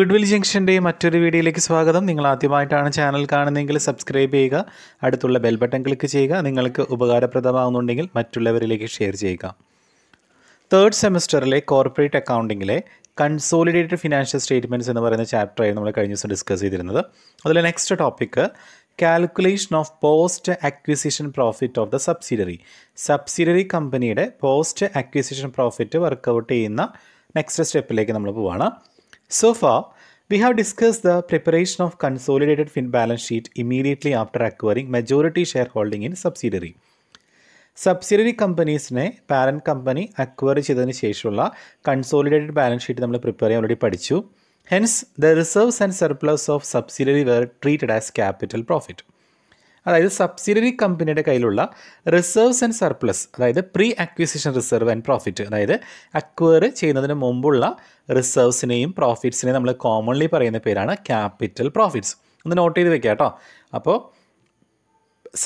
Goodwill ജംഗ്ഷൻ്റെ മറ്റൊരു വീഡിയോയിലേക്ക് സ്വാഗതം നിങ്ങൾ ആദ്യമായിട്ടാണ് ചാനൽ കാണുന്നതെങ്കിൽ സബ്സ്ക്രൈബ് ചെയ്യുക അടുത്തുള്ള ബെൽ ബട്ടൺ ക്ലിക്ക് ചെയ്യുക നിങ്ങൾക്ക് ഉപകാരപ്രദമാകുന്നുണ്ടെങ്കിൽ മറ്റുള്ളവരിലേക്ക് ഷെയർ ചെയ്യുക തേർഡ് സെമസ്റ്ററിലെ കോർപ്പറേറ്റ് അക്കൗണ്ടിങ്ങിലെ കൺസോളിഡേറ്റഡ് ഫിനാൻഷ്യൽ സ്റ്റേറ്റ്മെൻറ്റ്സ് എന്ന് പറയുന്ന ചാപ്റ്ററായിരുന്നു നമ്മൾ കഴിഞ്ഞ ദിവസം ഡിസ്കസ് ചെയ്തിരുന്നത് അതിലെ next topic calculation of post acquisition profit of the subsidiary subsidiary കമ്പനിയുടെ പോസ്റ്റ് അക്വിസിഷൻ പ്രോഫിറ്റ് വർക്കൗട്ട് ചെയ്യുന്ന നെക്സ്റ്റ് സ്റ്റെപ്പിലേക്ക് നമ്മൾ പോവുകയാണ് So far, we have discussed the preparation of consolidated fin balance sheet immediately after acquiring majority shareholding in subsidiary. Subsidiary കമ്പനീസിനെ parent company acquire ചെയ്തതിന് ശേഷമുള്ള consolidated balance sheet നമ്മൾ prepare ചെയ്യാൻ already പഠിച്ചു hence the reserves and surplus of subsidiary were treated as capital profit അതായത് subsidiary കമ്പനിയുടെ കയ്യിലുള്ള reserves and surplus അതായത് pre acquisition reserve and profit അതായത് അക്വയർ ചെയ്യുന്നതിന് മുമ്പുള്ള റിസർവ്സിനെയും പ്രോഫിറ്റ്സിനെയും നമ്മൾ കോമൺലി പറയുന്ന പേരാണ് ക്യാപിറ്റൽ പ്രോഫിറ്റ്സ് ഒന്ന് നോട്ട് ചെയ്ത് വെക്കുക കേട്ടോ അപ്പോൾ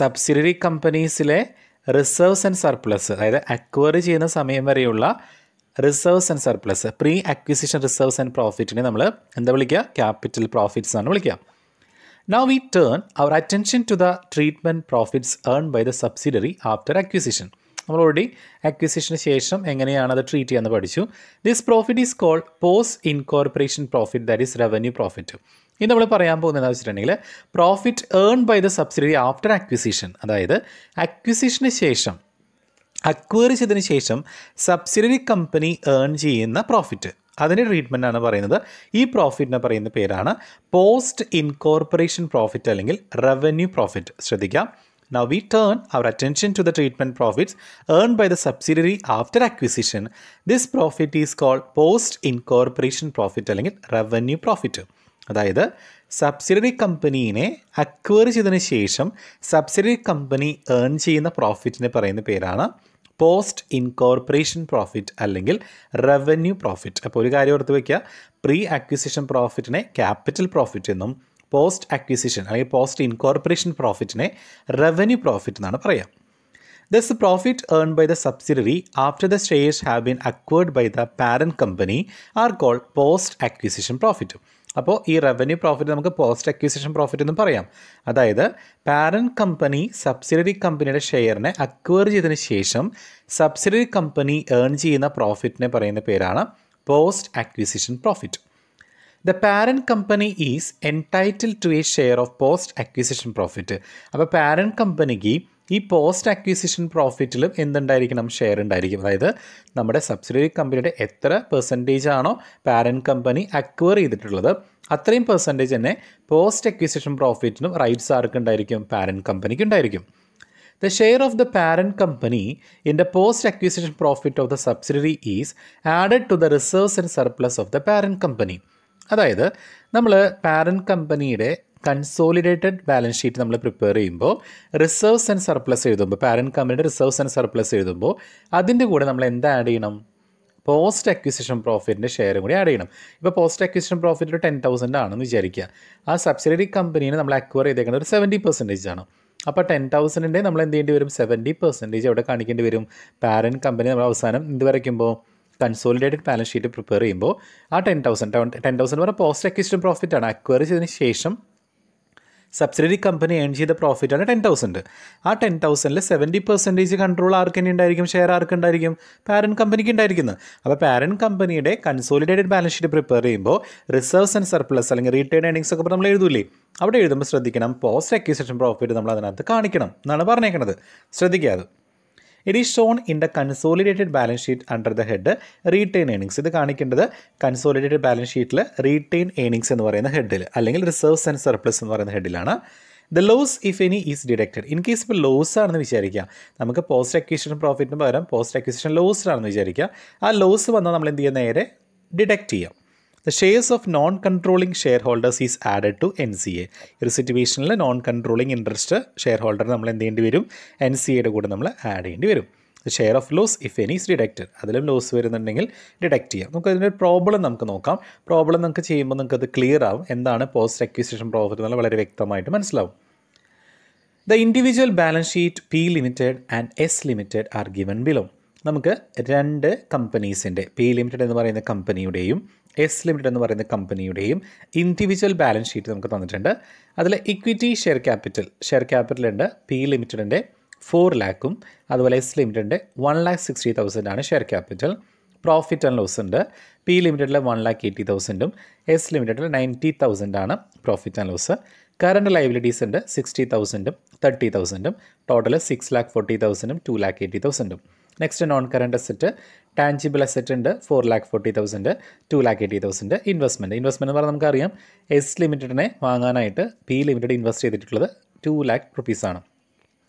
സബ്സിഡിയറി കമ്പനീസിലെ റിസർവ്സ് ആൻഡ് സർപ്ലസ് അതായത് അക്വയർ ചെയ്യുന്ന സമയം വരെയുള്ള reserves and surplus pre acquisition reserves and പ്രോഫിറ്റിനെ നമ്മൾ എന്താ വിളിക്കുക ക്യാപിറ്റൽ പ്രോഫിറ്റ്സ് എന്നാണ് വിളിക്കുക Now we turn our attention to the treatment profits earned by the subsidiary after acquisition. നമ്മൾ ഓൾറെഡി അക്വിസിഷന് ശേഷം എങ്ങനെയാണ് അത് ട്രീറ്റ് ചെയ്യാമെന്ന് പഠിച്ചു this profit is called post incorporation profit that is revenue profit ഇത് നമ്മൾ പറയാൻ പോകുന്നത് വെച്ചിട്ടുണ്ടെങ്കിൽ profit earn by the subsidiary after acquisition അതായത് അക്വിസിഷന് ശേഷം അക്വയർ ചെയ്തതിന് ശേഷം സബ്സിഡറി കമ്പനി ഏൺ ചെയ്യുന്ന പ്രോഫിറ്റ് അതിന് ട്രീറ്റ്മെൻ്റ് ആണ് പറയുന്നത് ഈ പ്രോഫിറ്റിനെ പറയുന്ന പേരാണ് പോസ്റ്റ് ഇൻകോർപ്പറേഷൻ പ്രോഫിറ്റ് അല്ലെങ്കിൽ റവന്യൂ പ്രോഫിറ്റ് ശ്രദ്ധിക്കാം now we turn our attention to the treatment profits earn by the subsidiary after acquisition this profit is called post incorporation profit അല്ലെങ്കിൽ റവന്യൂ പ്രോഫിറ്റ് അതായത് സബ്സിഡറി കമ്പനീനെ അക്വയർ ചെയ്തതിന് ശേഷം subsidiary company earn ചെയ്യുന്ന പ്രോഫിറ്റിനെ പറയുന്ന പേരാണ് പോസ്റ്റ് ഇൻകോർപ്പറേഷൻ പ്രോഫിറ്റ് അല്ലെങ്കിൽ റവന്യൂ പ്രോഫിറ്റ് അപ്പോൾ ഒരു കാര്യം ഓർത്ത് വയ്ക്കുക പ്രീ അക്വിസിഷൻ പ്രോഫിറ്റിനെ ക്യാപിറ്റൽ പ്രോഫിറ്റ് എന്നും പോസ്റ്റ് അക്വിസിഷൻ അല്ലെങ്കിൽ പോസ്റ്റ് ഇൻകോർപ്പറേഷൻ പ്രോഫിറ്റിനെ റവന്യൂ പ്രോഫിറ്റ് എന്നാണ് പറയുക This profit earned by the subsidiary after the shares have been acquired by the parent company are called post acquisition profit. അപ്പോൾ ഈ revenue profit നമുക്ക് post acquisition profit എന്ന് പറയാം അതായത് പാരൻറ്റ് കമ്പനി സബ്സിഡറി കമ്പനിയുടെ ഷെയറിനെ acquire ചെയ്തതിന് ശേഷം സബ്സിഡറി കമ്പനി ഏൺ ചെയ്യുന്ന പ്രോഫിറ്റിനെ പറയുന്ന പേരാണ് post acquisition profit the parent company is entitle to a share of post acquisition profit അപ്പോൾ പാരൻറ്റ് കമ്പനിക്ക് ഈ പോസ്റ്റ് അക്വിസിഷൻ പ്രോഫിറ്റിലും എന്തുണ്ടായിരിക്കണം ഷെയർ ഉണ്ടായിരിക്കും അതായത് നമ്മുടെ സബ്സിഡറി കമ്പനിയുടെ എത്ര പെർസെൻറ്റേജ് ആണോ പാരൻറ്റ് കമ്പനി അക്വയർ ചെയ്തിട്ടുള്ളത് അത്രയും പെർസെൻറ്റേജ് തന്നെ പോസ്റ്റ് അക്വിസിഷൻ പ്രോഫിറ്റിനും റൈറ്റ്സ് ആർക്കുണ്ടായിരിക്കും പാരൻറ്റ് കമ്പനിക്ക് ഉണ്ടായിരിക്കും the share of the parent company in the post acquisition profit of the subsidiary is added to the reserves and surplus of the parent company അതായത് നമ്മൾ parent കമ്പനിയുടെ consolidated balance sheet നമ്മൾ prepare ചെയ്യുമ്പോൾ reserves and surplus എഴുതുമ്പോൾ parent കമ്പനിയുടെ reserves and surplus എഴുതുമ്പോൾ അതിൻ്റെ കൂടെ നമ്മൾ എന്താ ആഡ് ചെയ്യണം പോസ്റ്റ് അക്വിസിഷൻ പ്രോഫിറ്റിൻ്റെ ഷെയറും കൂടി ആഡ് ചെയ്യണം ഇപ്പോൾ പോസ്റ്റ് അക്വിസിഷൻ പ്രോഫിറ്റ് ഒരു ടെൻ തൗസൻഡ് ആണെന്ന് വിചാരിക്കുക ആ സബ്സിഡറി കമ്പനീനെ നമ്മൾ അക്വയർ ചെയ്തേക്കുന്നത് ഒരു സെവൻറ്റി പെർസെൻറ്റേജ് ആണ് അപ്പോൾ ടെൻ തൗസൻഡിൻ്റെ നമ്മൾ എന്ത് ചെയ്യേണ്ടി വരും സെവൻറ്റി പെർസെൻറ്റേജ് അവിടെ കാണിക്കേണ്ടി വരും പാരൻറ്റ് കമ്പനി നമ്മൾ അവസാനം എന്ത് വരയ്ക്കുമ്പോൾ കൺസോളിഡേറ്റഡ് ബാലൻസ് ഷീറ്റ് പ്രിപ്പയർ ചെയ്യുമ്പോൾ ആ ടെൻ തൗസൻഡ് ടെൻ തൗസൻഡ് പറഞ്ഞാൽ പോസ്റ്റ് അക്വിസിഷൻ പ്രോഫിറ്റ് ആണ് അക്വയർ ചെയ്തതിന് ശേഷം സബ്സിഡറി കമ്പനി ഏൺ ചെയ്ത പ്രോഫിറ്റാണ് ടെൻ തൗസൻഡ് ആ ടെൻ തൗസൻഡിൽ സെവൻറ്റി പെർസെൻറ്റേജ് കൺട്രോൾ ആർക്കെന്നെ ഉണ്ടായിരിക്കും ഷെയർ ആർക്കുണ്ടായിരിക്കും പാരൻറ്റ് കമ്പനിക്ക് ഉണ്ടായിരിക്കുന്നത് അപ്പോൾ പാരൻറ്റ് കമ്പനിയുടെ കൺസോളിഡേറ്റഡ് ബാലൻസ് ഷീറ്റ് പ്രിപ്പയർ ചെയ്യുമ്പോൾ റിസർവ്സ് ആൻഡ് സർപ്ലസ് അല്ലെങ്കിൽ റീറ്റെയിൻ ഏണിങ്സ് ഒക്കെ നമ്മൾ എഴുതൂലേ അവിടെ എഴുതുമ്പോൾ ശ്രദ്ധിക്കണം പോസ്റ്റ് അക്യൂസേഷൻ പ്രോഫിറ്റ് നമ്മൾ അതിനകത്ത് കാണിക്കണം എന്നാണ് പറഞ്ഞേക്കുന്നത് ശ്രദ്ധിക്കുക അത് it is shown in the consolidated balance sheet under the head retain earnings ഇത് കാണിക്കേണ്ടത് കൺസോളിഡേറ്റഡ് ബാലൻസ് ഷീറ്റിൽ റീറ്റെയിൻ ഏണിങ്സ് എന്ന് പറയുന്ന ഹെഡിൽ അല്ലെങ്കിൽ റിസർവ്സ് ആൻഡ് സർപ്ലസ് എന്ന് പറയുന്ന ഹെഡിലാണ് the loss if any is deducted in case ഇപ്പോൾ ലോസ് ആണെന്ന് വിചാരിക്കാം നമുക്ക് പോസ്റ്റ് അക്വിസിഷൻ പ്രോഫിറ്റിന് പകരം പോസ്റ്റ് അക്വിസിഷൻ ലോസ്ഡ് ആണെന്ന് വിചാരിക്കാം ആ ലോസ് വന്നാൽ നമ്മൾ എന്ത് ചെയ്യാം നേരെ ഡിഡക്റ്റ് ചെയ്യാം the shares of non controlling shareholders is added to N C A ഒരു സിറ്റുവേഷനിൽ non controlling interest shareholder നമ്മൾ എന്ത് ചെയ്യേണ്ടി വരും എൻ സി എയുടെ കൂടെ നമ്മൾ ആഡ് ചെയ്യേണ്ടി വരും the share of loss if any is deducted അതിലും ലോസ് വരുന്നുണ്ടെങ്കിൽ ഡിഡക്റ്റ് ചെയ്യാം നമുക്ക് അതിൻ്റെ ഒരു പ്രോബ്ലം നമുക്ക് നോക്കാം പ്രോബ്ലം നമുക്ക് ചെയ്യുമ്പോൾ നമുക്ക് അത് ക്ലിയർ ആവും എന്താണ് പോസ്റ്റ് അക്വിസിഷൻ പ്രോഫിറ്റ് എന്നുള്ള വളരെ വ്യക്തമായിട്ട് മനസ്സിലാവും the individual balance sheet P limited and S limited are given below നമുക്ക് രണ്ട് കമ്പനീസിൻ്റെ പി ലിമിറ്റഡ് എന്ന് പറയുന്ന കമ്പനിയുടെയും എസ് ലിമിറ്റഡ് എന്ന് പറയുന്ന കമ്പനിയുടെയും ഇൻഡിവിജ്വൽ ബാലൻസ് ഷീറ്റ് നമുക്ക് തന്നിട്ടുണ്ട് അതിൽ equity share capital share capital ഉണ്ട് പി ലിമിറ്റഡിൻ്റെ ഫോർ ലാക്കും അതുപോലെ എസ് ലിമിറ്റഡിൻ്റെ വൺ ലാക്ക് സിക്സ്റ്റി തൗസൻഡ് ആണ് share capital profit and loss ഉണ്ട് പി ലിമിറ്റഡിൽ വൺ ലാക്ക് എയ്റ്റി തൗസൻഡും എസ് ലിമിറ്റഡിൽ നയൻറ്റി തൗസൻഡ് ആണ് profit and loss current liabilities ഉണ്ട് സിക്സ്റ്റി തൗസൻഡും തേർട്ടി തൗസൻഡും ടോട്ടൽ സിക്സ് ലാക്ക് ഫോർട്ടി തൗസൻഡും ടു ലാക്ക് എയ്റ്റി തൗസൻഡും next non current asset tangible asset ഉണ്ട് four lakh forty thousand to lakh eighty thousand investment investment എന്ന് പറഞ്ഞാൽ നമുക്കറിയാം എസ് ലിമിറ്റഡിനെ വാങ്ങാനായിട്ട് പി ലിമിറ്റഡ് ഇൻവെസ്റ്റ് ചെയ്തിട്ടുള്ളത് ടു ലാക്ക് ആണ്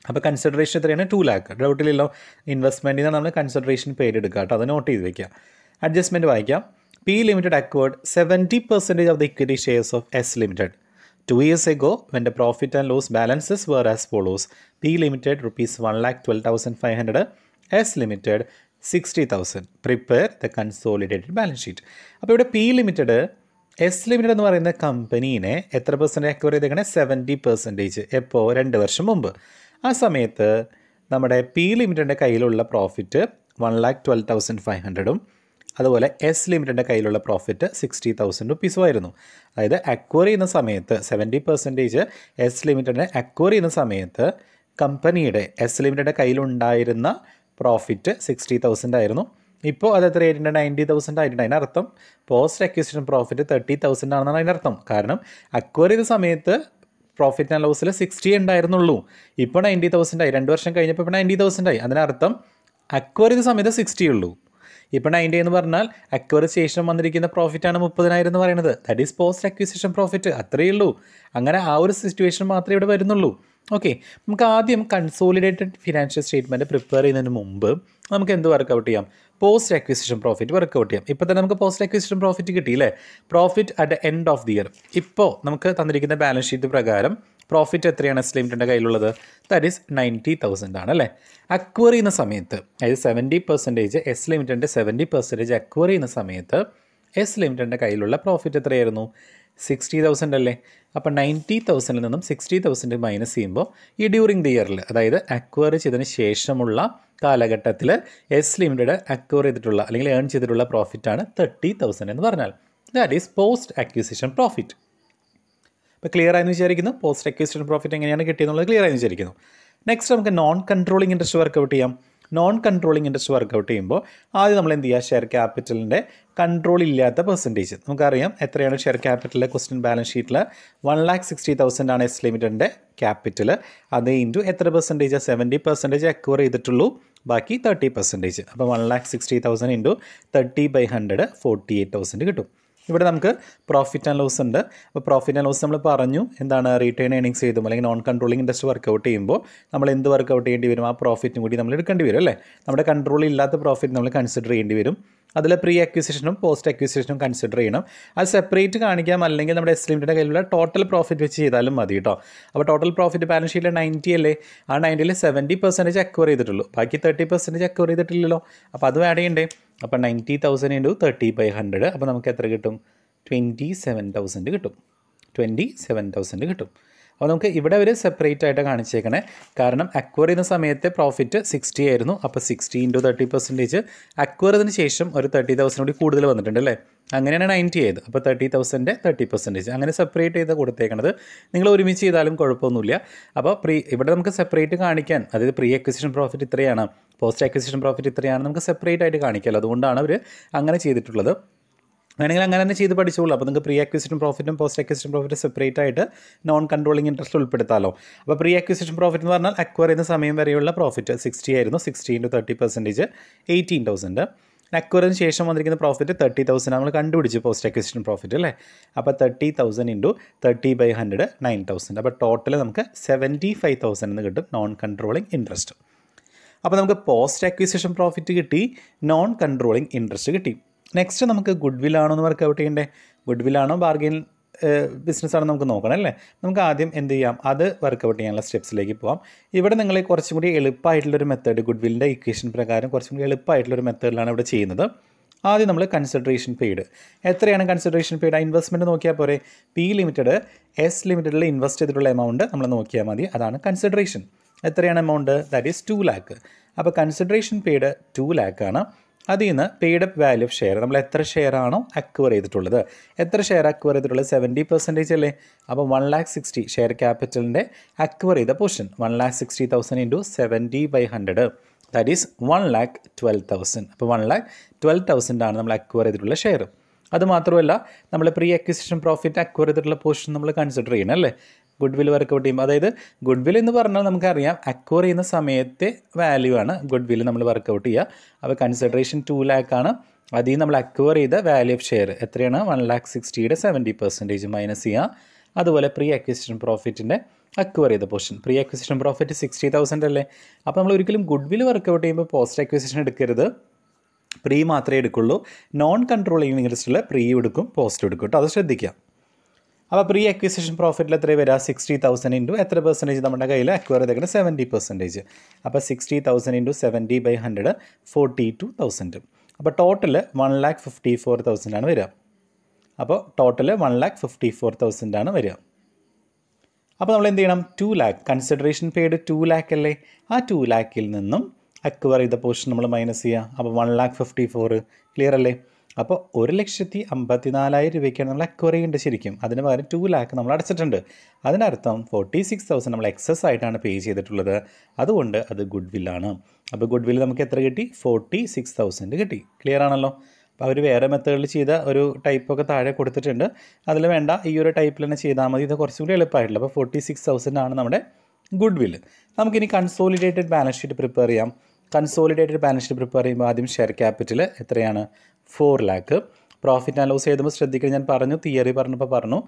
അപ്പോൾ കൺസിഡറേഷൻ എത്രയാണ് ടു ലാക്ക് ഡൗട്ടിലല്ലോ ഇൻവെസ്റ്റ്മെൻറ്റിൽ നിന്ന് നമ്മൾ കൺസിഡറേഷൻ പേര് എടുക്കുക കേട്ടോ അത് നോട്ട് ചെയ്ത് വയ്ക്കുക അഡ്ജസ്റ്റ്മെൻറ്റ് വായിക്കാം P limited acquired seventy percentage of the equity shares of S limited two years ago when the profit and loss balances were as follows P limited rupees one lakh twelve thousand five hundred S limited sixty thousand prepare the consolidated balance sheet അപ്പോൾ ഇവിടെ P limited S limited എന്ന് പറയുന്ന കമ്പനീനെ എത്ര percent acquire ചെയ്തേക്കണേ seventy percentage എപ്പോൾ രണ്ട് വർഷം മുമ്പ് ആ സമയത്ത് നമ്മുടെ പി ലിമിറ്റഡിൻ്റെ കയ്യിലുള്ള profit one lakh twelve thousand five ഹൺഡ്രഡും അതുപോലെ എസ് ലിമിറ്റഡിൻ്റെ കയ്യിലുള്ള പ്രോഫിറ്റ് സിക്സ്റ്റി തൗസൻഡ് റുപ്പീസും ആയിരുന്നു അതായത് അക്വയർ ചെയ്യുന്ന സമയത്ത് സെവൻറ്റി പെർസെൻറ്റേജ് എസ് ലിമിറ്റഡിനെ അക്വയർ ചെയ്യുന്ന സമയത്ത് കമ്പനിയുടെ എസ് ലിമിറ്റഡിൻ്റെ കയ്യിലുണ്ടായിരുന്ന പ്രോഫിറ്റ് സിക്സ്റ്റി തൗസൻഡ് ആയിരുന്നു ഇപ്പോൾ അത് എത്ര ആയിരുന്നു നയൻറ്റി തൗസൻഡ് ആയിട്ടുണ്ട് അതിനർത്ഥം post acquisition profit thirty thousand ആണെന്നാണ് അതിനർത്ഥം കാരണം അക്വയർ ചെയ്ത സമയത്ത് പ്രോഫിറ്റ് ആൻഡ് ലോസിൽ സിക്സ്റ്റി ഉണ്ടായിരുന്നുള്ളൂ ഇപ്പോൾ നയൻറ്റി തൗസൻഡ് ആയി രണ്ട് വർഷം കഴിഞ്ഞപ്പോൾ ഇപ്പോൾ നയൻറ്റി തൗസൻഡ് ആയി അതിനർത്ഥം അക്വയർ ചെയ്ത സമയത്ത് സിക്സ്റ്റി ഉള്ളൂ ഇപ്പോൾ നയൻറ്റി എന്ന് പറഞ്ഞാൽ അക്വർ ശേഷം വന്നിരിക്കുന്ന പ്രോഫിറ്റാണ് മുപ്പതിനായിരം എന്ന് പറയുന്നത് that is post acquisition profit അത്രയേ ഉള്ളൂ അങ്ങനെ ആ ഒരു സിറ്റുവേഷൻ മാത്രമേ ഇവിടെ വരുന്നുള്ളൂ ഓക്കെ നമുക്ക് ആദ്യം കൺസോളിഡേറ്റഡ് ഫിനാൻഷ്യൽ സ്റ്റേറ്റ്മെൻറ്റ് പ്രിപ്പയർ ചെയ്യുന്നതിന് മുമ്പ് നമുക്ക് എന്ത് വർക്കൗട്ട് ചെയ്യാം പോസ്റ്റ് അക്വിസിഷൻ പ്രോഫിറ്റ് വർക്കൗട്ട് ചെയ്യാം ഇപ്പോൾ തന്നെ നമുക്ക് പോസ്റ്റ് അക്വിസിഷൻ പ്രോഫിറ്റ് കിട്ടി അല്ലേ profit at the end of the year ഇപ്പോൾ നമുക്ക് തന്നിരിക്കുന്ന ബാലൻസ് ഷീറ്റ് പ്രകാരം പ്രോഫിറ്റ് എത്രയാണ് എസ്ലിമിറ്റിൻ്റെ കയ്യിലുള്ളത് ദാറ്റ് ഈസ് നയൻറ്റി തൗസൻഡ് ആണ് അല്ലേ അക്വർ ചെയ്യുന്ന സമയത്ത് അതായത് സെവൻറ്റി പെർസെൻറ്റേജ് എസ്ലിമിറ്റിൻ്റെ സെവൻറ്റി പെർസെൻറ്റേജ് അക്വർ ചെയ്യുന്ന സമയത്ത് എസ് ലിമിറ്റഡിൻ്റെ കയ്യിലുള്ള പ്രോഫിറ്റ് എത്രയായിരുന്നു സിക്സ്റ്റി തൗസൻഡ് അല്ലേ അപ്പം നയൻറ്റി തൗസൻഡിൽ നിന്നും സിക്സ്റ്റി തൗസൻഡ് മൈനസ് ചെയ്യുമ്പോൾ ഈ ഡ്യൂറിങ് ദി ഇയറിൽ അതായത് അക്വയർ ചെയ്തതിന് ശേഷമുള്ള കാലഘട്ടത്തിൽ എസ് ലിമിറ്റഡ് അക്വയർ ചെയ്തിട്ടുള്ള അല്ലെങ്കിൽ ഏൺ ചെയ്തിട്ടുള്ള പ്രോഫിറ്റാണ് തേർട്ടി തൗസൻഡ് എന്ന് പറഞ്ഞാൽ that is post acquisition profit ഇപ്പോൾ ക്ലിയർ ആയെന്ന് വിചാരിക്കുന്നു പോസ്റ്റ് അക്വിസിഷൻ പ്രോഫിറ്റ് എങ്ങനെയാണ് കിട്ടിയെന്നുള്ളത് ക്ലിയർ ആയെന്ന് വിചാരിക്കുന്നു നെക്സ്റ്റ് നമുക്ക് നോൺ കൺട്രോളിംഗ് ഇൻട്രസ്റ്റ് വർക്കൗട്ട് ചെയ്യാം നോൺ കൺട്രോളിംഗ് ഇൻട്രസ്റ്റ് വർക്കൗട്ട് ചെയ്യുമ്പോൾ ആദ്യം നമ്മൾ എന്ത് ചെയ്യുക ഷെയർ ക്യാപിറ്റലിൻ്റെ കൺട്രോൾ ഇല്ലാത്ത പെർസെൻറ്റേജ് നമുക്കറിയാം എത്രയാണ് ഷെയർ ക്യാപിറ്റലിലെ ക്വസ്റ്റ്യൻ ബാലൻസ് ഷീറ്റിൽ വൺ ലാക്ക് സിക്സ്റ്റി തൗസൻഡ് ആണ് എസ് ലിമിറ്റഡിൻ്റെ ക്യാപിറ്റൽ അത് ഇൻറ്റു എത്ര പെർസെൻറ്റേജ് സെവൻറ്റി പെർസെൻറ്റേജ് അക്വർ ചെയ്തിട്ടുള്ളൂ ബാക്കി തേർട്ടി പെർസെൻറ്റേജ് അപ്പോൾ one lakh sixty thousand into thirty by hundred forty eight thousand കിട്ടും ഇവിടെ നമുക്ക് പ്രോഫിറ്റ് ആൻഡ് ലോസ് ഉണ്ട് അപ്പോൾ പ്രോഫിറ്റ് ആൻഡ് ലോസ് നമ്മൾ പറഞ്ഞു എന്താണ് റീറ്റേൺ ഏണിങ്സ് ചെയ്തുമ്പോൾ അല്ലെങ്കിൽ നോൺ കൺട്രോളിംഗ് ഇൻട്രസ്റ്റ് വർക്കൗട്ട് ചെയ്യുമ്പോൾ നമ്മൾ എന്ത് വർക്കൗട്ട് ചെയ്യേണ്ടി വരും ആ പ്രോഫിറ്റും കൂടി നമ്മൾ എടുക്കേണ്ടി വരും അല്ലേ നമ്മുടെ കൺട്രോൾ ഇല്ലാത്ത പ്രോഫിറ്റ് നമ്മൾ കൺസിഡർ ചെയ്യേണ്ടി വരും അതിൽ പ്രീ അക്വിസിഷനും പോസ്റ്റ് അക്വിസിഷനും കൺസിഡർ ചെയ്യണം അത് സെപ്പറേറ്റ് കാണിക്കാം അല്ലെങ്കിൽ നമ്മുടെ എസ് ലിമിറ്റിൻ്റെ കയ്യിലുള്ള ടോട്ടൽ പ്രോഫിറ്റ് വെച്ച് ചെയ്താലും മതി കേട്ടോ അപ്പോൾ ടോട്ടൽ പ്രോഫിറ്റ് ബാലൻസ് ഷീറ്റിൽ നയൻറ്റി അല്ലേ ആ നയൻറ്റിയിൽ സെവൻറ്റി പെർസെൻറ്റേജ് അക്വർ ചെയ്തിട്ടുള്ളൂ ബാക്കി തേർട്ടി പെർസെൻറ്റേജ് അക്വർ ചെയ്തിട്ടില്ലല്ലോ അപ്പോൾ അതും ആഡ് ചെയ്യണ്ടേ അപ്പോൾ ninety thousand into thirty by hundred അപ്പോൾ നമുക്ക് എത്ര കിട്ടും ട്വൻറ്റി സെവൻ തൗസൻഡ് കിട്ടും ട്വൻറ്റി സെവൻ തൗസൻഡ് കിട്ടും അപ്പോൾ നമുക്ക് ഇവിടെ ഒരു സെപ്പറേറ്റ് ആയിട്ട് കാണിച്ചേക്കണേ കാരണം അക്വർ ചെയ്യുന്ന സമയത്തെ പ്രോഫിറ്റ് സിക്സ്റ്റി ആയിരുന്നു അപ്പോൾ സിക്സ്റ്റി ഇൻറ്റു തേർട്ടി പെർസെൻറ്റേജ് ചെയ്തതിന് ശേഷം ഒരു തേർട്ടി തൗസൻഡ് കൂടി കൂടുതൽ വന്നിട്ടുണ്ട് അല്ലേ അങ്ങനെയാണ് നയൻറ്റി ആയത് അപ്പോൾ തേർട്ടി തൗസൻഡ് തേർട്ടി പെർസെൻറ്റേജ് അങ്ങനെ സെപ്പറേറ്റ് ചെയ്ത് കൊടുത്തേക്കണത് നിങ്ങൾ ഒരുമിച്ച് ചെയ്താലും കുഴപ്പമൊന്നുമില്ല അപ്പോൾ പ്രീ ഇവിടെ നമുക്ക് സെപ്പറേറ്റ് കാണിക്കാൻ അതായത് പ്രീ അക്വിസിഷൻ പ്രോഫിറ്റ് ഇത്രയാണ് പോസ്റ്റ് അക്വിസിഷൻ പ്രോഫിറ്റ് ഇത്രയാണ് നമുക്ക് സെപ്പറേറ്റ് ആയിട്ട് കാണിക്കാമല്ലോ അതുകൊണ്ടാണ് അവർ അങ്ങനെ ചെയ്തിട്ടുള്ളത് വേണമെങ്കിൽ അങ്ങനെ തന്നെ ചെയ്ത് പഠിച്ചോളൂ അപ്പോൾ നിങ്ങൾക്ക് പ്രീ അക്വിസിഷൻ പ്രോഫിറ്റും പോസ്റ്റ് അക്വിസിഷൻ പ്രോഫിറ്റും സെപ്പറേറ്റ് ആയിട്ട് നോൺ കൺട്രോളിംഗ് ഇൻട്രസ്റ്റ് ഉൾപ്പെടുത്താലോ അപ്പോൾ പ്രീ അക്വിസിഷൻ പ്രോഫിറ്റ് എന്ന് പറഞ്ഞാൽ അക്വയർ ചെയ്യുന്ന സമയം വരെയുള്ള പ്രോഫിറ്റ് സിക്സ്റ്റി ആയിരുന്നു sixty into thirty percentage eighteen thousand അക്വറിന് ശേഷം വന്നിരിക്കുന്ന പ്രോഫിറ്റ് തേർട്ടി തൗസൻഡ് നമ്മൾ കണ്ടുപിടിച്ച് പോസ്റ്റ് അക്വിസിഷൻ പ്രോഫിറ്റ് അല്ലേ അപ്പോൾ thirty thousand into thirty by hundred nine thousand അപ്പോൾ ടോട്ടൽ നമുക്ക് സെവൻറ്റി ഫൈവ് തൗസൻഡ് എന്ന് കിട്ടും നോൺ കൺട്രോളിംഗ് ഇൻട്രസ്റ്റ് അപ്പോൾ നമുക്ക് പോസ്റ്റ് അക്വിസിഷൻ പ്രോഫിറ്റ് കിട്ടി നോൺ കൺട്രോളിങ് ഇൻട്രസ്റ്റ് കിട്ടി നെക്സ്റ്റ് നമുക്ക് ഗുഡ് ആണോ എന്ന് ഔട്ട് ചെയ്യേണ്ടേ ഗുഡ് വില്ലാണോ ബാർഗെയിൻ ബിസിനസ് ആണോ നമുക്ക് നോക്കണം അല്ലേ നമുക്ക് ആദ്യം എന്ത് ചെയ്യാം അത് ഔട്ട് ചെയ്യാനുള്ള സ്റ്റെപ്സിലേക്ക് പോകാം ഇവിടെ നിങ്ങൾ കുറച്ചും കൂടി എളുപ്പമായിട്ടുള്ളൊരു മെത്തേഡ് ഗുഡ് വില്ലിൻ്റെ ഇക്വേഷൻ പ്രകാരം കുറച്ചും കൂടി എളുപ്പമായിട്ടുള്ളൊരു മെത്തേഡിലാണ് ഇവിടെ ചെയ്യുന്നത് ആദ്യം നമ്മൾ കൺസിഡറേഷൻ പെയ്ഡ് എത്രയാണ് കൺസിഡറേഷൻ പെയ്ഡ് ആ ഇൻവെസ്റ്റ്മെൻറ്റ് നോക്കിയാൽ പോരെ പി ലിമിറ്റഡ് എസ് ലിമിറ്റഡിൽ ഇൻവെസ്റ്റ് ചെയ്തിട്ടുള്ള എമൗണ്ട് നമ്മൾ നോക്കിയാൽ മതി അതാണ് കൺസിഡറേഷൻ എത്രയാണ് amount that is two lakh അപ്പോൾ കൺസിഡറേഷൻ പെയ്ഡ് ടു ലാക്കാണ് അതിൽ നിന്ന് paid up value of share നമ്മൾ എത്ര ഷെയർ ആണോ അക്വയർ ചെയ്തിട്ടുള്ളത് എത്ര ഷെയർ അക്വയർ ചെയ്തിട്ടുള്ളത് സെവൻറ്റി പെർസെൻറ്റേജ് അല്ലേ അപ്പോൾ വൺ ലാക്ക് സിക്സ്റ്റി ഷെയർ ക്യാപിറ്റലിൻ്റെ അക്വയർ ചെയ്ത portion one lakh sixty thousand into seventy by hundred that is one lakh twelve thousand അപ്പോൾ വൺ ലാക്ക് ട്വൽവ് തൗസൻഡാണ് നമ്മൾ അക്വയർ ചെയ്തിട്ടുള്ള ഷെയർ അതുമാത്രമല്ല നമ്മൾ പ്രീ അക്വിസിഷൻ പ്രോഫിറ്റ് അക്വയർ ചെയ്തിട്ടുള്ള പോർഷൻ നമ്മൾ കൺസിഡർ ചെയ്യണം അല്ലേ ഗുഡ് വിൽ വർക്ക്ഔട്ട് ചെയ്യുമ്പോൾ അതായത് ഗുഡ് വിൽ എന്ന് പറഞ്ഞാൽ നമുക്കറിയാം അക്വയർ ചെയ്യുന്ന സമയത്തെ വാല്യൂ ആണ് ഗുഡ് വിൽ നമ്മൾ വർക്കൗട്ട് ചെയ്യുക അപ്പോൾ കൺസിഡറേഷൻ ടു ലാക്കാണ് അതിൽ നിന്ന് നമ്മൾ അക്വയർ ചെയ്ത വാല്യൂ ഓഫ് ഷെയർ എത്രയാണ് വൺ ലാക്ക് സിക്സ്റ്റിയുടെ സെവൻറ്റി പെർസെൻറ്റേജ് മൈനസ് ചെയ്യുക അതുപോലെ പ്രീ അക്വിസിഷൻ പ്രോഫിറ്റിൻ്റെ അക്വയർ ചെയ്ത portion pre acquisition profit sixty thousand അല്ലേ അപ്പോൾ നമ്മൾ ഒരിക്കലും ഗുഡ് വിൽ വർക്കൗട്ട് ചെയ്യുമ്പോൾ പോസ്റ്റ് അക്വിസിഷൻ എടുക്കരുത് പ്രീ മാത്രമേ എടുക്കുള്ളൂ നോൺ കൺട്രോളിങ് ഇൻട്രസ്റ്റിൽ പ്രീ എടുക്കും പോസ്റ്റ് എടുക്കും കേട്ടോ അത് ശ്രദ്ധിക്കാം അപ്പോൾ പ്രീ അക്വിസേഷൻ പ്രോഫിറ്റിൽ എത്ര വരിക സിക്സ്റ്റി തൗസൻഡ് ഇൻറ്റു എത്ര പെർസെൻറ്റേജ് നമ്മുടെ കയ്യിൽ അക്വയർ ചെയ്തേക്കുന്നത് സെവൻറ്റി പെർസെൻറ്റേജ് അപ്പോൾ sixty thousand into seventy by hundred forty two thousand അപ്പോൾ total one lakh fifty four thousand ആണ് വരിക അപ്പോൾ total one lakh fifty four thousand ആണ് വരിക അപ്പോൾ നമ്മൾ എന്ത് ചെയ്യണം two lakh consideration paid two lakh അല്ലേ ആ ടു ലാക്കിൽ നിന്നും അക്വയർ ചെയ്ത പോർഷൻ നമ്മൾ മൈനസ് ചെയ്യുക അപ്പോൾ one lakh fifty four clear അല്ലേ അപ്പോൾ ഒരു ലക്ഷത്തി അമ്പത്തി നാലായിരം രൂപയ്ക്കാണ് നമ്മൾ അക്വയറി ചെയ്യേണ്ടത് ശരിക്കും അതിന് പകരം ടു ലാക്ക് നമ്മൾ അടച്ചിട്ടുണ്ട് അതിനർത്ഥം ഫോർട്ടി സിക്സ് തൗസൻഡ് നമ്മൾ എക്സസ് ആയിട്ടാണ് പേ ചെയ്തിട്ടുള്ളത് അതുകൊണ്ട് അത് ഗുഡ് വില്ലാണ് അപ്പോൾ ഗുഡ് വില്ല് നമുക്ക് എത്ര കിട്ടി ഫോർട്ടി സിക്സ് തൗസൻഡ് കിട്ടി ക്ലിയർ ആണല്ലോ അപ്പോൾ അവർ വേറെ മെത്തേഡിൽ ചെയ്ത ഒരു ടൈപ്പൊക്കെ താഴെ കൊടുത്തിട്ടുണ്ട് അതിൽ വേണ്ട ഈ ഒരു ടൈപ്പിൽ തന്നെ ചെയ്താൽ മതി ഇത് കുറച്ചും കൂടി എളുപ്പമായിട്ടുള്ളൂ അപ്പോൾ ഫോർട്ടി സിക്സ് തൗസൻഡ് ആണ് നമ്മുടെ ഗുഡ് വില്ല് നമുക്കിനി കൺസോളിഡേറ്റഡ് ബാലൻസ് ഷീറ്റ് പ്രിപ്പയർ ചെയ്യാം കൺസോളിഡേറ്റഡ് ബാലൻസ് ഷീറ്റ് പ്രിപ്പയർ ചെയ്യുമ്പോൾ ആദ്യം ഷെയർ ക്യാപിറ്റൽ എത്രയാണ് four lakh profit and loss എഴുതുമ്പോൾ ശ്രദ്ധിക്കണം ഞാൻ പറഞ്ഞു തിയറി പറഞ്ഞപ്പോൾ പറഞ്ഞു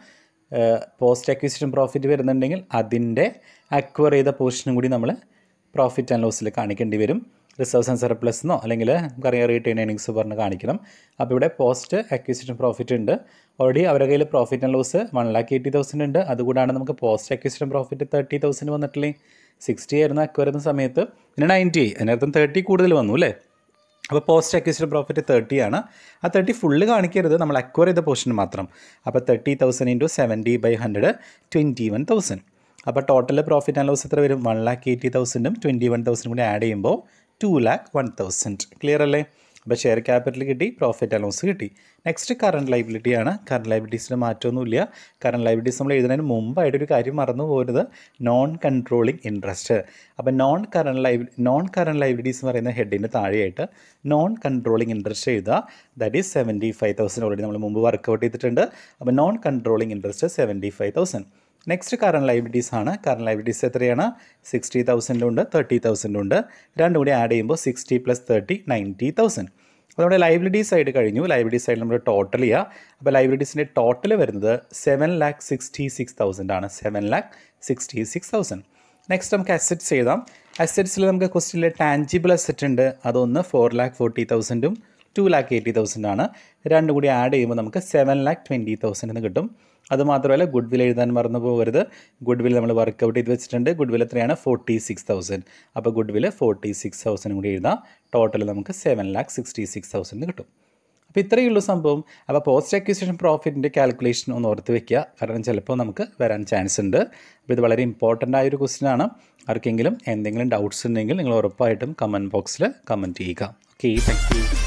പോസ്റ്റ് അക്വിസിഷൻ പ്രോഫിറ്റ് വരുന്നുണ്ടെങ്കിൽ അതിൻ്റെ അക്വയർ ചെയ്ത പോർഷനും കൂടി നമ്മൾ പ്രോഫിറ്റ് ആൻഡ് ലോസിൽ കാണിക്കേണ്ടി വരും റിസർവ്സ് ആൻഡ് സർപ്ലസ് എന്നോ അല്ലെങ്കിൽ നമുക്കറിയാം റീറ്റെയിൻ ഏണിങ്സ് പറഞ്ഞ് കാണിക്കണം അപ്പോൾ ഇവിടെ പോസ്റ്റ് അക്വിസിഷൻ പ്രോഫിറ്റ് ഉണ്ട് ഓൾറെഡി അവരുടെ കയ്യിൽ profit and loss one lakh eighty thousand ഉണ്ട് അതുകൂടാണ് നമുക്ക് post acquisition profit thirty thousand വന്നിട്ടില്ലേ സിക്സ്റ്റി ആയിരുന്നു അക്ക് വരുന്ന സമയത്ത് പിന്നെ നയൻറ്റി ആയി അതിനർത്ഥം തേർട്ടി കൂടുതൽ വന്നു അല്ലേ അപ്പോൾ പോസ്റ്റ് അക്വിഷൻ പ്രോഫിറ്റ് തേർട്ടി ആണ് ആ തേർട്ടി ഫുള്ള് കാണിക്കരുത് നമ്മൾ അക്വർ ചെയ്ത പോർഷൻ മാത്രം അപ്പോൾ thirty thousand into seventy by hundred twenty one thousand അപ്പോൾ ടോട്ടൽ പ്രോഫിറ്റ് ആൻഡ് ലോസ് എത്ര വരും വൺ ലാക്ക് എയ്റ്റി തൗസൻഡും ട്വൻറ്റി വൺ തൗസൻഡും കൂടി ആഡ് ചെയ്യുമ്പോൾ two lakh one thousand clear അല്ലേ അപ്പോൾ ഷെയർ ക്യാപിറ്റൽ കിട്ടി പ്രോഫിറ്റ് അലോൺസ് കിട്ടി നെക്സ്റ്റ് കറണ്ട് ലൈബിലിറ്റി ആണ് കറണ്ട് ലൈബിലിറ്റീസിന് മാറ്റമൊന്നുമില്ല കറണ്ട് ലൈബിലിറ്റീസ് നമ്മൾ എഴുതുന്നതിന് മുമ്പായിട്ട് ഒരു കാര്യം മറന്നു പോകുന്നത് നോൺ കൺട്രോളിങ് ഇൻട്രസ്റ്റ് അപ്പോൾ നോൺ കറണ്ട് ലൈബ് നോൺ കറണ്ട് ലൈബിലിറ്റീസ് എന്ന് പറയുന്ന ഹെഡിൻ്റെ താഴെയായിട്ട് നോൺ കൺട്രോളിങ് ഇൻട്രസ്റ്റ് എഴുതുക that is seventy five thousand already നമ്മൾ മുമ്പ് വർക്ക്ഔട്ട് ചെയ്തിട്ടുണ്ട് അപ്പോൾ non controlling interest seventy five thousand next current liabilities ആണ് കറണ്ട് ലൈബ്രറ്റീസ് എത്രയാണ് സിക്സ്റ്റി തൗസൻഡുണ്ട് തേർട്ടി തൗസൻഡുണ്ട് രണ്ടും കൂടി ആഡ് ചെയ്യുമ്പോൾ sixty plus thirty ninety thousand അപ്പോൾ നമ്മുടെ ലൈബിലിറ്റി സൈഡ് കഴിഞ്ഞു ലൈബിലിറ്റി സൈഡ് നമ്മൾ ടോട്ടൽ ചെയ്യുക അപ്പോൾ ലൈബിലിറ്റീസിൻ്റെ ടോട്ടൽ വരുന്നത് seven lakh sixty six thousand ആണ് seven lakh sixty six thousand next നമുക്ക് അസെറ്റ്സ് ചെയ്താം അസെറ്റ്സിൽ നമുക്ക് ക്വസ്റ്റിലെ ടാഞ്ചിബിൾ അസെറ്റ് ഉണ്ട് അതൊന്ന് ഫോർ ലാക്ക് ഫോർട്ടി തൗസൻഡും ടു ലാക്ക് എയ്റ്റി തൗസൻഡ് ആണ് രണ്ടും കൂടി ആഡ് ചെയ്യുമ്പോൾ നമുക്ക് സെവൻ ലാക്ക് ട്വൻറ്റി തൗസൻഡ് എന്ന് കിട്ടും അതുമാത്രമല്ല ഗുഡ് വിൽ എഴുതാൻ മറന്നു പോകരുത് ഗുഡ് വിൽ നമ്മൾ വർക്കൗട്ട് ചെയ്ത് വെച്ചിട്ടുണ്ട് ഗുഡ് വിൽ എത്രയാണ് ഫോർട്ടി സിക്സ് തൗസൻഡ് അപ്പോൾ goodwill forty six thousand കൂടി എഴുതാം ടോട്ടൽ നമുക്ക് seven lakh sixty six thousand കിട്ടും അപ്പോൾ ഇത്രയേ ഉള്ളൂ സംഭവം അപ്പോൾ പോസ്റ്റ് അക്വിസിഷൻ പ്രോഫിറ്റിൻ്റെ കാൽക്കുലേഷൻ ഒന്ന് ഓർത്ത് വെക്കുക കാരണം ചിലപ്പോൾ നമുക്ക് വരാൻ ചാൻസ് ഉണ്ട് അപ്പോൾ ഇത് വളരെ ഇമ്പോർട്ടൻ്റ് ആയൊരു ക്വസ്റ്റ്യൻ ആണ് ആർക്കെങ്കിലും എന്തെങ്കിലും ഡൗട്ട്സ് ഉണ്ടെങ്കിൽ നിങ്ങൾ ഉറപ്പായിട്ടും കമൻറ്റ് ബോക്സിൽ കമൻറ്റ് ചെയ്യുക ഓക്കെ താങ്ക് യു